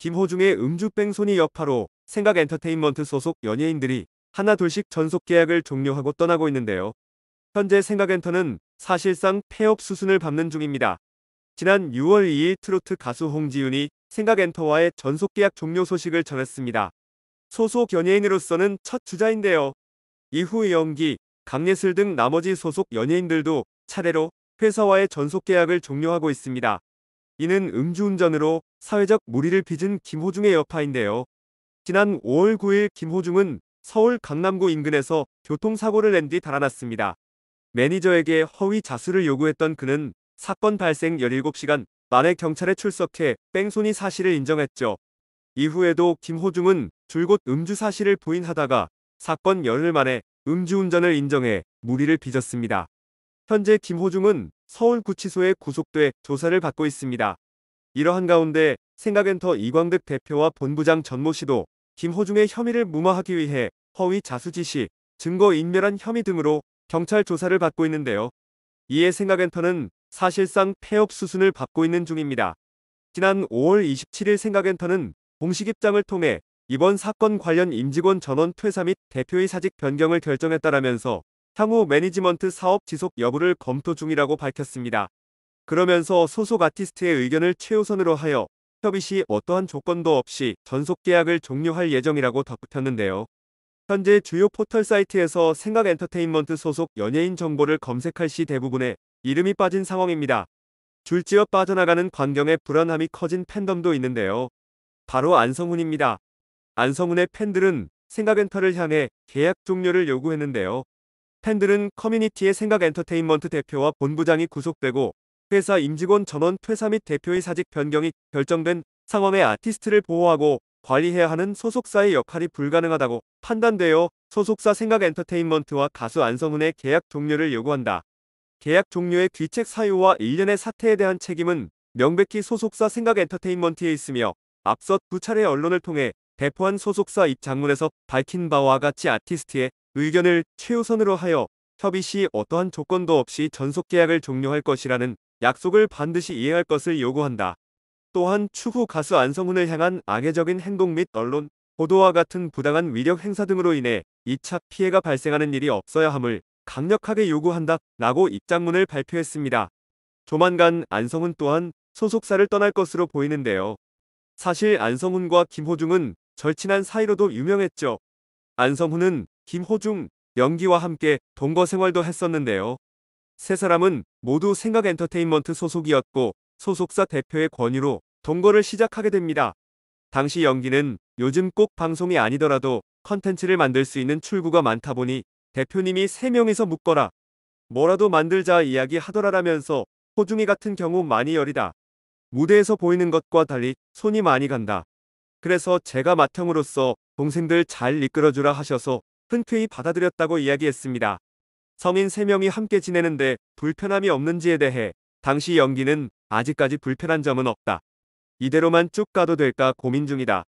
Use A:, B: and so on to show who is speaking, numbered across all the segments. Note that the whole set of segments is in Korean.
A: 김호중의 음주뺑소니 여파로 생각 엔터테인먼트 소속 연예인들이 하나 둘씩 전속 계약을 종료하고 떠나고 있는데요. 현재 생각 엔터는 사실상 폐업 수순을 밟는 중입니다. 지난 6월 2일 트로트 가수 홍지윤이 생각 엔터와의 전속 계약 종료 소식을 전했습니다. 소속 연예인으로서는 첫 주자인데요. 이후 연기, 강예슬 등 나머지 소속 연예인들도 차례로 회사와의 전속 계약을 종료하고 있습니다. 이는 음주운전으로 사회적 무리를 빚은 김호중의 여파인데요. 지난 5월 9일 김호중은 서울 강남구 인근에서 교통사고를 낸 뒤 달아났습니다. 매니저에게 허위 자수를 요구했던 그는 사건 발생 17시간 만에 경찰에 출석해 뺑소니 사실을 인정했죠. 이후에도 김호중은 줄곧 음주 사실을 부인하다가 사건 열흘 만에 음주운전을 인정해 무리를 빚었습니다. 현재 김호중은 서울구치소에 구속돼 조사를 받고 있습니다. 이러한 가운데 생각엔터 이광득 대표와 본부장 전모 씨도 김호중의 혐의를 무마하기 위해 허위 자수 지시, 증거인멸한 혐의 등으로 경찰 조사를 받고 있는데요. 이에 생각엔터는 사실상 폐업 수순을 받고 있는 중입니다. 지난 5월 27일 생각엔터는 공식 입장을 통해 이번 사건 관련 임직원 전원 퇴사 및 대표의 사직 변경을 결정했다라면서 향후 매니지먼트 사업 지속 여부를 검토 중이라고 밝혔습니다. 그러면서 소속 아티스트의 의견을 최우선으로 하여 협의 시 어떠한 조건도 없이 전속 계약을 종료할 예정이라고 덧붙였는데요. 현재 주요 포털 사이트에서 생각 엔터테인먼트 소속 연예인 정보를 검색할 시 대부분의 이름이 빠진 상황입니다. 줄지어 빠져나가는 광경에 불안함이 커진 팬덤도 있는데요. 바로 안성훈입니다. 안성훈의 팬들은 생각엔터를 향해 계약 종료를 요구했는데요. 팬들은 커뮤니티의 생각 엔터테인먼트 대표와 본부장이 구속되고 회사 임직원 전원 퇴사 및 대표의 사직 변경이 결정된 상황에 아티스트를 보호하고 관리해야 하는 소속사의 역할이 불가능하다고 판단되어 소속사 생각 엔터테인먼트와 가수 안성훈의 계약 종료를 요구한다. 계약 종료의 귀책 사유와 일련의 사태에 대한 책임은 명백히 소속사 생각 엔터테인먼트에 있으며 앞서 두 차례 언론을 통해 대포한 소속사 입장문에서 밝힌 바와 같이 아티스트의 의견을 최우선으로 하여 협의 시 어떠한 조건도 없이 전속 계약을 종료할 것이라는 약속을 반드시 이행할 것을 요구한다. 또한 추후 가수 안성훈을 향한 악의적인 행동 및 언론, 보도와 같은 부당한 위력 행사 등으로 인해 2차 피해가 발생하는 일이 없어야 함을 강력하게 요구한다 라고 입장문을 발표했습니다. 조만간 안성훈 또한 소속사를 떠날 것으로 보이는데요. 사실 안성훈과 김호중은 절친한 사이로도 유명했죠. 안성훈은 김호중, 연기와 함께 동거 생활도 했었는데요. 세 사람은 모두 생각 엔터테인먼트 소속이었고 소속사 대표의 권유로 동거를 시작하게 됩니다. 당시 연기는 요즘 꼭 방송이 아니더라도 컨텐츠를 만들 수 있는 출구가 많다 보니 대표님이 3명에서 묶어라. 뭐라도 만들자 이야기 하더라라면서 호중이 같은 경우 많이 여리다. 무대에서 보이는 것과 달리 손이 많이 간다. 그래서 제가 맏형으로서 동생들 잘 이끌어주라 하셔서 흔쾌히 받아들였다고 이야기했습니다. 성인 3명이 함께 지내는데 불편함이 없는지에 대해 당시 연기는 아직까지 불편한 점은 없다. 이대로만 쭉 가도 될까 고민 중이다.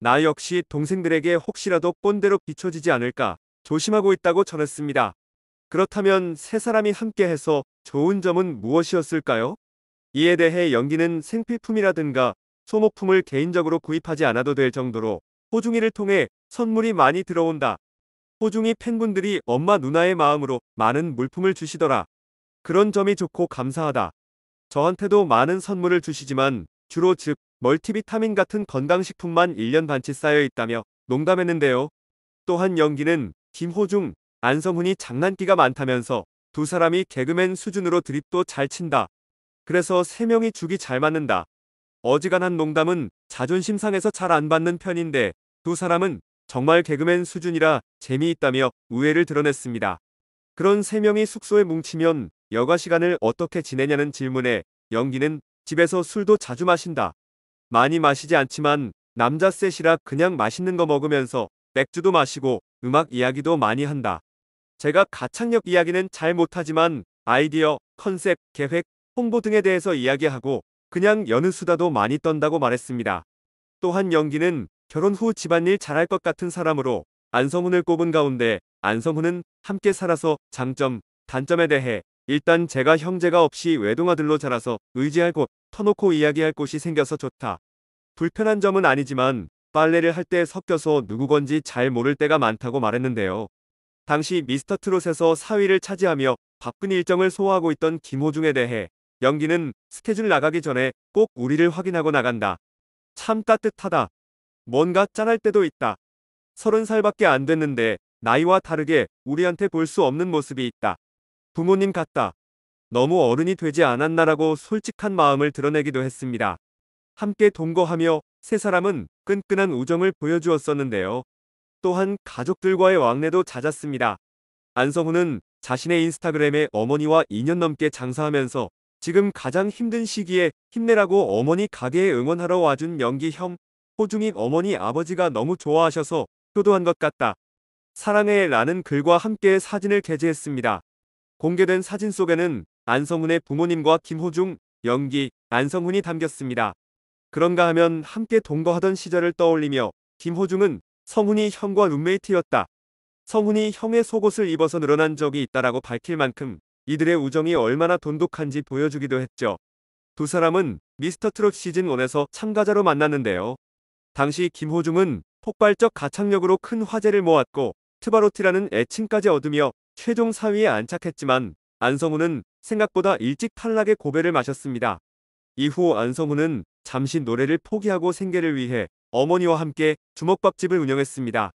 A: 나 역시 동생들에게 혹시라도 꼰대로 비춰지지 않을까 조심하고 있다고 전했습니다. 그렇다면 세 사람이 함께 해서 좋은 점은 무엇이었을까요? 이에 대해 연기는 생필품이라든가 소모품을 개인적으로 구입하지 않아도 될 정도로 호중이를 통해 선물이 많이 들어온다. 호중이 팬분들이 엄마 누나의 마음으로 많은 물품을 주시더라. 그런 점이 좋고 감사하다. 저한테도 많은 선물을 주시지만 주로 즉 멀티비타민 같은 건강식품만 1년 반치 쌓여 있다며 농담했는데요. 또한 연기는 김호중, 안성훈이 장난기가 많다면서 두 사람이 개그맨 수준으로 드립도 잘 친다. 그래서 세 명이 죽이 잘 맞는다. 어지간한 농담은 자존심 상에서잘 안 받는 편인데 두 사람은 정말 개그맨 수준이라 재미있다며 우애를 드러냈습니다. 그런 세 명이 숙소에 뭉치면 여가 시간을 어떻게 지내냐는 질문에 영기는 집에서 술도 자주 마신다. 많이 마시지 않지만 남자 셋이라 그냥 맛있는 거 먹으면서 맥주도 마시고 음악 이야기도 많이 한다. 제가 가창력 이야기는 잘 못하지만 아이디어, 컨셉, 계획, 홍보 등에 대해서 이야기하고 그냥 여느 수다도 많이 떤다고 말했습니다. 또한 영기는 결혼 후 집안일 잘할 것 같은 사람으로 안성훈을 꼽은 가운데 안성훈은 함께 살아서 장점, 단점에 대해 일단 제가 형제가 없이 외동아들로 자라서 의지할 곳, 터놓고 이야기할 곳이 생겨서 좋다. 불편한 점은 아니지만 빨래를 할 때 섞여서 누구 건지 잘 모를 때가 많다고 말했는데요. 당시 미스터트롯에서 4위를 차지하며 바쁜 일정을 소화하고 있던 김호중에 대해 연기는 스케줄 나가기 전에 꼭 우리를 확인하고 나간다. 참 따뜻하다. 뭔가 짠할 때도 있다. 서른 살밖에 안 됐는데 나이와 다르게 우리한테 볼 수 없는 모습이 있다. 부모님 같다. 너무 어른이 되지 않았나라고 솔직한 마음을 드러내기도 했습니다. 함께 동거하며 세 사람은 끈끈한 우정을 보여주었었는데요. 또한 가족들과의 왕래도 잦았습니다. 안성훈은 자신의 인스타그램에 어머니와 2년 넘게 장사하면서 지금 가장 힘든 시기에 힘내라고 어머니 가게에 응원하러 와준 연기 형, 호중이 어머니 아버지가 너무 좋아하셔서 효도한 것 같다. 사랑해 라는 글과 함께 사진을 게재했습니다. 공개된 사진 속에는 안성훈의 부모님과 김호중, 연기, 안성훈이 담겼습니다. 그런가 하면 함께 동거하던 시절을 떠올리며 김호중은 성훈이 형과 룸메이트였다. 성훈이 형의 속옷을 입어서 늘어난 적이 있다라고 밝힐 만큼 이들의 우정이 얼마나 돈독한지 보여주기도 했죠. 두 사람은 미스터트롯 시즌1에서 참가자로 만났는데요. 당시 김호중은 폭발적 가창력으로 큰 화제를 모았고 트바로티라는 애칭까지 얻으며 최종 4위에 안착했지만 안성우는 생각보다 일찍 탈락의 고배를 마셨습니다. 이후 안성우는 잠시 노래를 포기하고 생계를 위해 어머니와 함께 주먹밥집을 운영했습니다.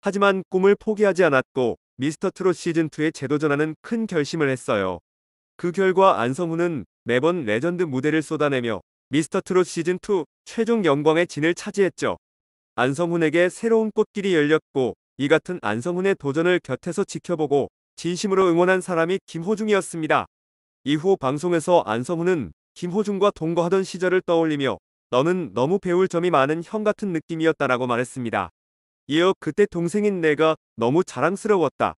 A: 하지만 꿈을 포기하지 않았고 미스터트롯 시즌2에 재도전하는 큰 결심을 했어요. 그 결과 안성우는 매번 레전드 무대를 쏟아내며 미스터 트롯 시즌2 최종 영광의 진을 차지했죠. 안성훈에게 새로운 꽃길이 열렸고 이 같은 안성훈의 도전을 곁에서 지켜보고 진심으로 응원한 사람이 김호중이었습니다. 이후 방송에서 안성훈은 김호중과 동거하던 시절을 떠올리며 너는 너무 배울 점이 많은 형 같은 느낌이었다라고 말했습니다. 이어 그때 동생인 내가 너무 자랑스러웠다.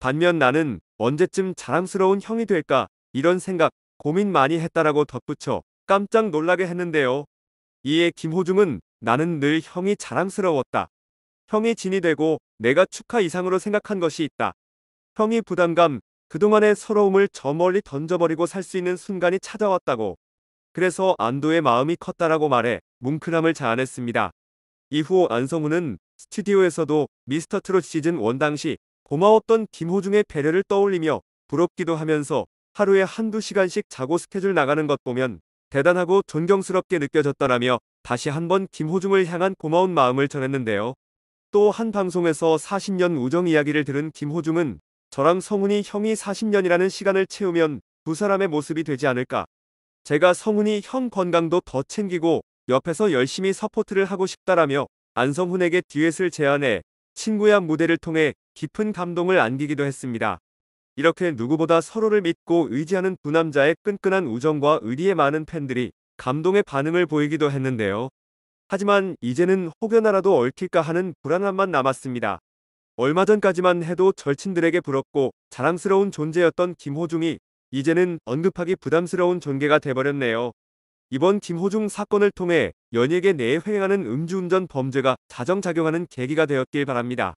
A: 반면 나는 언제쯤 자랑스러운 형이 될까 이런 생각 고민 많이 했다라고 덧붙여 깜짝 놀라게 했는데요. 이에 김호중은 나는 늘 형이 자랑스러웠다. 형이 진이 되고 내가 축하 이상으로 생각한 것이 있다. 형이 부담감, 그동안의 서러움을 저 멀리 던져버리고 살 수 있는 순간이 찾아왔다고. 그래서 안도의 마음이 컸다라고 말해 뭉클함을 자아냈습니다. 이후 안성우는 스튜디오에서도 미스터트롯 시즌 1 당시 고마웠던 김호중의 배려를 떠올리며 부럽기도 하면서 하루에 한두 시간씩 자고 스케줄 나가는 것 보면 대단하고 존경스럽게 느껴졌다라며 다시 한번 김호중을 향한 고마운 마음을 전했는데요. 또 한 방송에서 40년 우정 이야기를 들은 김호중은 저랑 성훈이 형이 40년이라는 시간을 채우면 두 사람의 모습이 되지 않을까. 제가 성훈이 형 건강도 더 챙기고 옆에서 열심히 서포트를 하고 싶다라며 안성훈에게 듀엣을 제안해 친구야 무대를 통해 깊은 감동을 안기기도 했습니다. 이렇게 누구보다 서로를 믿고 의지하는 두 남자의 끈끈한 우정과 의리에 많은 팬들이 감동의 반응을 보이기도 했는데요. 하지만 이제는 혹여나라도 얽힐까 하는 불안함만 남았습니다. 얼마 전까지만 해도 절친들에게 부럽고 자랑스러운 존재였던 김호중이 이제는 언급하기 부담스러운 존재가 돼버렸네요. 이번 김호중 사건을 통해 연예계 내에 횡행하는 음주운전 범죄가 자정작용하는 계기가 되었길 바랍니다.